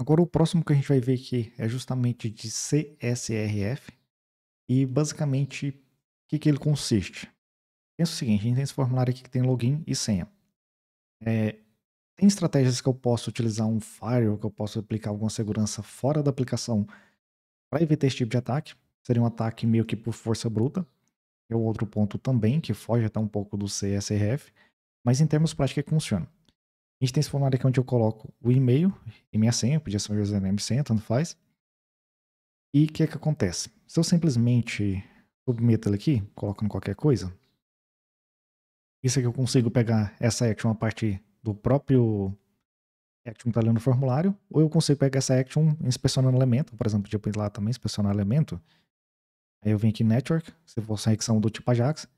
Agora, o próximo que a gente vai ver aqui é justamente de CSRF. E basicamente, o que, que ele consiste? Pensa o seguinte: a gente tem esse formulário aqui que tem login e senha. É, tem estratégias que eu posso utilizar um firewall, que eu posso aplicar alguma segurança fora da aplicação para evitar esse tipo de ataque. Seria um ataque meio que por força bruta. É o outro ponto também, que foge até um pouco do CSRF. Mas em termos práticos, é que funciona. A gente tem esse formulário aqui onde eu coloco o e-mail e minha senha, podia ser meu username senha, tanto faz. E o que é que acontece? Se eu simplesmente submeto ele aqui, colocando qualquer coisa, isso aqui é eu consigo pegar essa action a partir do próprio action que está ali no formulário, ou eu consigo pegar essa action inspecionando elemento, por exemplo, ir lá também, inspecionar elemento. Aí eu venho aqui em Network, se for uma action do tipo Ajax,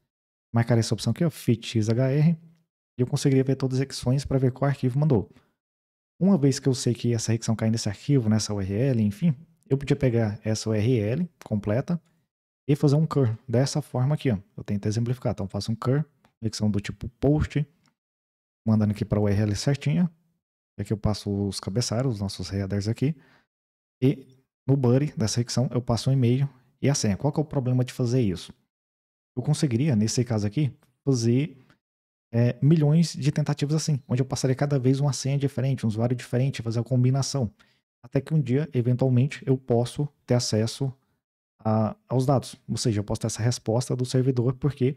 marcar essa opção aqui, ó, fit XHR, e eu conseguiria ver todas as requisições para ver qual arquivo mandou. Uma vez que eu sei que essa requisição cai nesse arquivo, nessa URL, enfim, eu podia pegar essa URL completa e fazer um cur dessa forma aqui. Ó. Eu tento exemplificar, então faço um cur, requisição do tipo post, mandando aqui para a URL certinha. Aqui eu passo os cabeçalhos, os nossos headers aqui. E no body dessa requisição, eu passo um e-mail e a senha. Qual que é o problema de fazer isso? Eu conseguiria, nesse caso aqui, fazer é, milhões de tentativas assim, onde eu passaria cada vez uma senha diferente, um usuário diferente, fazer a combinação. Até que um dia, eventualmente, eu posso ter acesso a, aos dados. Ou seja, eu posso ter essa resposta do servidor porque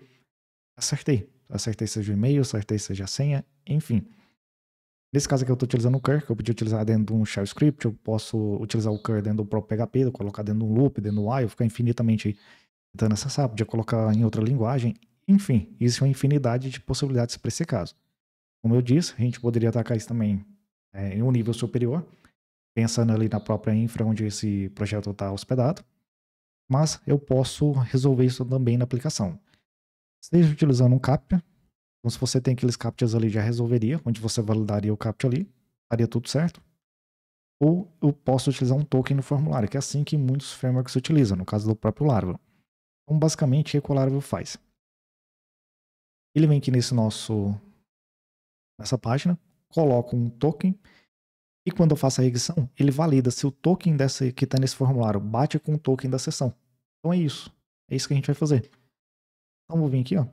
acertei. Acertei seja o e-mail, acertei seja a senha, enfim. Nesse caso aqui eu estou utilizando o Cur, que eu podia utilizar dentro de um shell script, eu posso utilizar o Cur dentro do próprio PHP, colocar dentro de um loop, dentro do while, ficar infinitamente tentando acessar, podia colocar em outra linguagem, enfim, existe é uma infinidade de possibilidades para esse caso. Como eu disse, a gente poderia atacar isso também é, em um nível superior, pensando ali na própria infra onde esse projeto está hospedado, mas eu posso resolver isso também na aplicação. Seja utilizando um CAPTCHA, então se você tem aqueles CAPTCHAs ali já resolveria, onde você validaria o CAPTCHA ali, faria tudo certo. Ou eu posso utilizar um token no formulário, que é assim que muitos frameworks utilizam, no caso do próprio Laravel. Então basicamente o que o Laravel faz. Ele vem aqui nesse nosso, nessa página, coloca um token e quando eu faço a regressão, ele valida se o token dessa, que está nesse formulário bate com o token da sessão. Então é isso. É isso que a gente vai fazer. Então vou vir aqui, ó,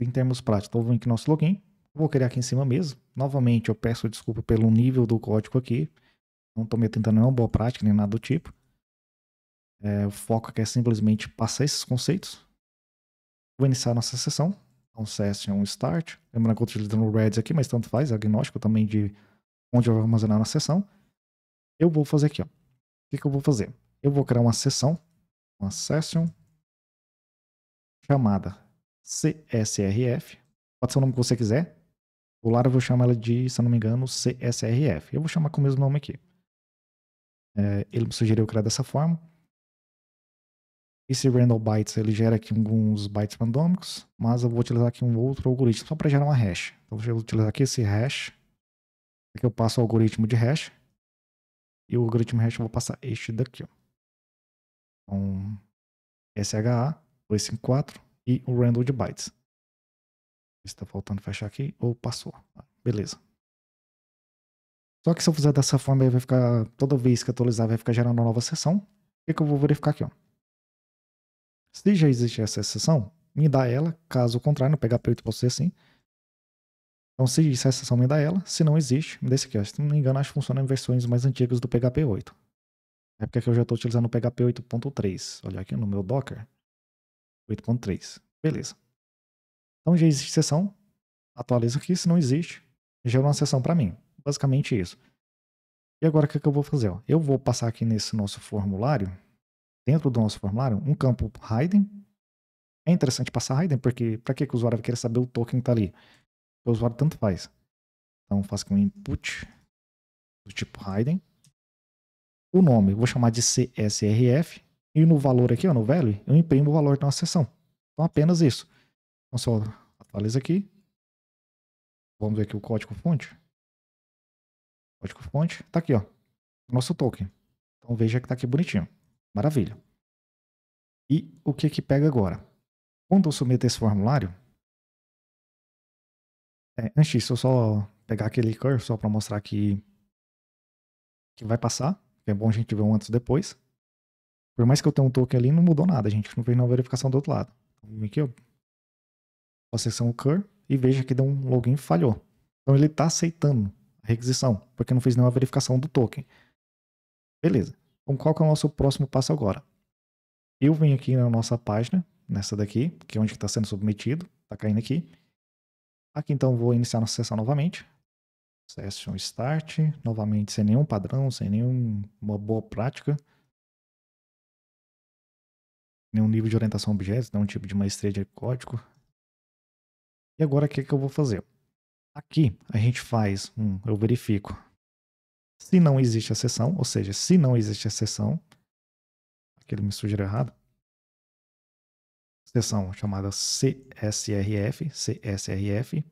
em termos práticos. Então vou vir aqui no nosso login. Vou criar aqui em cima mesmo. Novamente, eu peço desculpa pelo nível do código aqui. Não estou me tentando nenhuma boa prática, nem nada do tipo. É, o foco aqui é simplesmente passar esses conceitos. Vou iniciar nossa sessão um session, um start. Lembrando que eu estou utilizando o Reds aqui, mas tanto faz, é agnóstico também de onde eu vou armazenar na sessão. Eu vou fazer aqui, ó. O que, que eu vou fazer? Eu vou criar uma sessão, uma session, chamada CSRF. Pode ser o nome que você quiser. O Lara eu vou chamar ela de, se eu não me engano, CSRF. Eu vou chamar com o mesmo nome aqui. É, ele me sugeriu criar dessa forma. Esse random bytes ele gera aqui alguns bytes randômicos, mas eu vou utilizar aqui um outro algoritmo só para gerar uma hash. Então eu vou utilizar aqui esse hash. Aqui eu passo o algoritmo de hash. E o algoritmo hash eu vou passar este daqui. Ó. Então, SHA 254 e o random de bytes. Está faltando fechar aqui ou passou. Ah, beleza. Só que se eu fizer dessa forma, ele vai ficar, toda vez que atualizar, vai ficar gerando uma nova sessão. O que, que eu vou verificar aqui? Ó? Se já existe essa exceção, me dá ela, caso contrário, não pegar peito, posso ser assim. Então, se existe essa exceção, me dá ela. Se não existe, me dê esse aqui. Se não me engano, acho que funciona em versões mais antigas do PHP 8. É porque é eu já estou utilizando o PHP 8.3. Olha aqui no meu Docker. 8.3. Beleza. Então já existe sessão. Atualizo aqui. Se não existe, gera é uma sessão para mim. Basicamente isso. E agora o que, é que eu vou fazer? Eu vou passar aqui nesse nosso formulário dentro do nosso formulário um campo Raiden. É interessante passar Raiden, porque para que, o usuário vai querer saber o token que está ali? O usuário tanto faz. Então faço aqui um input do tipo Raiden. O nome eu vou chamar de CSRF. E no valor aqui, ó, no value, eu imprimo o valor da nossa sessão. Então apenas isso. Então só atualiza aqui. Vamos ver aqui o código fonte. Código fonte. Tá aqui, ó. Nosso token. Então veja que tá aqui bonitinho. Maravilha. E o que que pega agora? Quando eu submeto esse formulário, é, antes disso, eu só pegar aquele curl só para mostrar que, que vai passar. É bom a gente ver um antes e depois. Por mais que eu tenha um token ali, não mudou nada. A gente não fez nenhuma verificação do outro lado. Então, vem aqui, eu faço a seção curl e veja que deu um login falhou. Então ele está aceitando a requisição, porque não fez nenhuma verificação do token. Beleza. Então, qual que é o nosso próximo passo agora? Eu venho aqui na nossa página, nessa daqui, que é onde está sendo submetido, está caindo aqui. Aqui, então, vou iniciar nossa sessão novamente. Session Start, novamente, sem nenhum padrão, sem nenhuma boa prática. Nenhum nível de orientação a objetos, nenhum tipo de maestria de código. E agora, o que, é que eu vou fazer? Aqui, a gente faz um, eu verifico se não existe exceção, ou seja, se não existe exceção, aqui ele me sugeriu errado, seção chamada CSRF, CSRF,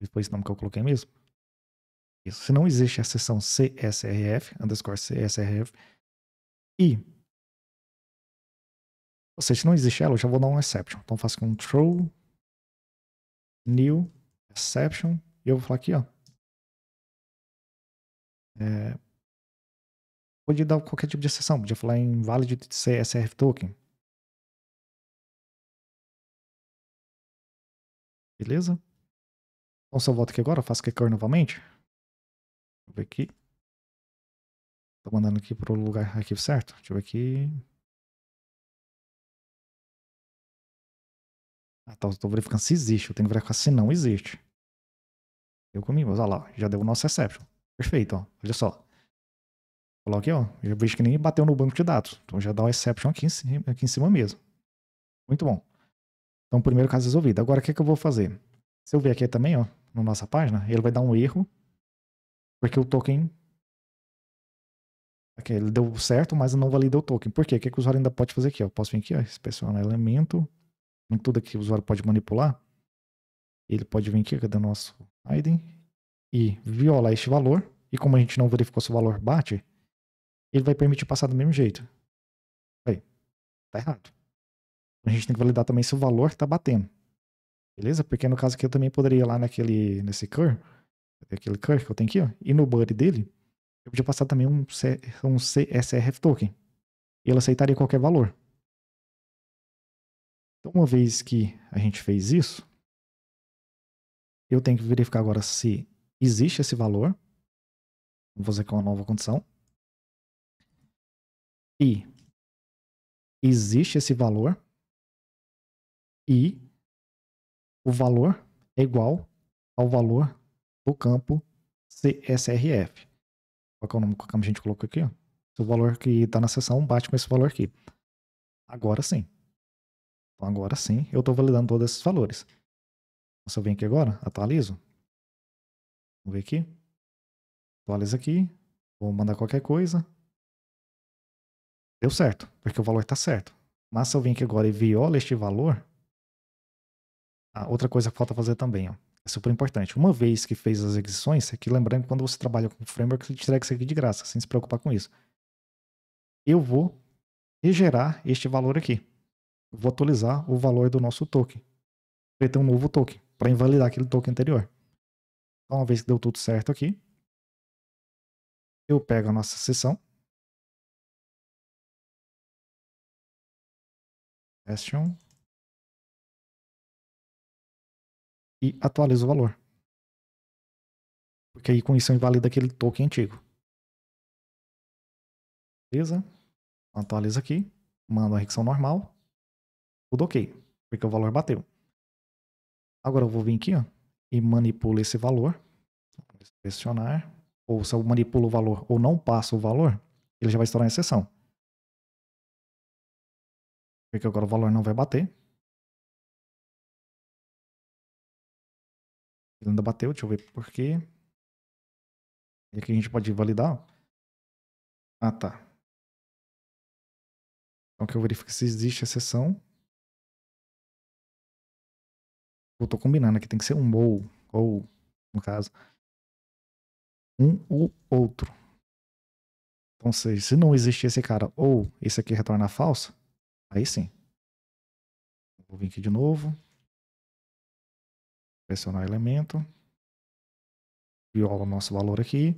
depois esse nome que eu coloquei mesmo. Isso. Se não existe a seção CSRF, underscore CSRF, e. Ou seja, se não existe ela, eu já vou dar um exception. Então faço control new, exception, e eu vou falar aqui, ó, é, podia dar qualquer tipo de exceção, podia falar em valid CSRF token. Beleza? Então se eu volto aqui agora, faço clicker novamente. Deixa eu ver aqui. Tô mandando aqui pro lugar arquivo certo. Deixa eu ver aqui. Ah, tá, tô verificando se existe. Eu tenho que verificar se não existe. Eu comigo. Mas olha lá, já deu o nosso exception. Perfeito, ó. Olha só. coloque ó. eu vejo que nem bateu no banco de dados. Então já dá o exception aqui em cima, aqui em cima mesmo. Muito bom. Então, primeiro caso resolvido. Agora, o que, é que eu vou fazer? Se eu ver aqui também, ó, na nossa página, ele vai dar um erro. Porque o token. Aqui, ele deu certo, mas não validou o token. Por quê? O que, é que o usuário ainda pode fazer aqui? Ó? Eu posso vir aqui, ó, inspecionar elemento. Tudo aqui o usuário pode manipular. Ele pode vir aqui, cadê é o nosso hiding? e violar este valor, e como a gente não verificou se o valor bate, ele vai permitir passar do mesmo jeito. Aí, tá errado. A gente tem que validar também se o valor está batendo. Beleza? Porque no caso aqui eu também poderia ir lá naquele, nesse cur, aquele cur que eu tenho aqui, ó, e no body dele, eu podia passar também um, C, um CSRF token. E ele aceitaria qualquer valor. Então, uma vez que a gente fez isso, eu tenho que verificar agora se existe esse valor, fazer com uma nova condição. E existe esse valor e o valor é igual ao valor do campo CSRF. Qual é, é o nome que a gente colocou aqui? Ó. O valor que está na seção bate com esse valor aqui. Agora sim. Então agora sim eu estou validando todos esses valores. Então, se eu venho aqui agora, atualizo, Vamos ver aqui. Atualiza aqui. Vou mandar qualquer coisa. Deu certo, porque o valor está certo. Mas se eu vim aqui agora e viola este valor, a outra coisa que falta fazer também, ó. É super importante. Uma vez que fez as exições, aqui é lembrando que quando você trabalha com framework, você tira isso aqui de graça, sem se preocupar com isso. Eu vou regerar este valor aqui. vou atualizar o valor do nosso token. Vai ter um novo token, para invalidar aquele token anterior. Então, uma vez que deu tudo certo aqui, eu pego a nossa sessão. Question. E atualizo o valor. Porque aí com isso eu invalido aquele token antigo. Beleza? Então, Atualiza aqui. Mando a requisição normal. Tudo ok. Porque o valor bateu. Agora eu vou vir aqui, ó e manipula esse valor, selecionar, ou se eu manipulo o valor ou não passo o valor, ele já vai estourar a exceção. Porque agora o valor não vai bater. Ele ainda bateu, deixa eu ver por quê. E aqui a gente pode validar. Ah, tá. Então que eu verifico se existe exceção. eu tô combinando aqui, tem que ser um ou, ou, no caso, um ou outro. Então, se, se não existir esse cara ou esse aqui retorna falso, aí sim. Vou vir aqui de novo. Pressionar elemento. Viola o nosso valor aqui.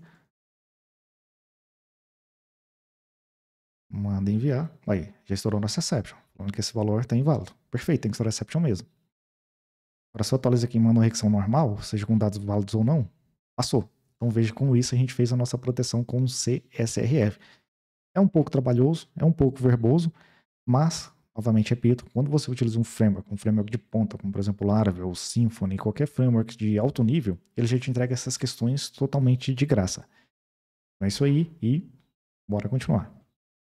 Manda enviar. Aí, já estourou nossa exception. Falando que esse valor está inválido. Perfeito, tem que estourar exception mesmo. Agora, se eu atualizo aqui em manorrecção normal, seja com dados válidos ou não, passou. Então veja como isso a gente fez a nossa proteção com o CSRF. É um pouco trabalhoso, é um pouco verboso, mas, novamente repito, quando você utiliza um framework, um framework de ponta, como por exemplo Laravel, Symfony, qualquer framework de alto nível, ele já te entrega essas questões totalmente de graça. Então é isso aí e bora continuar.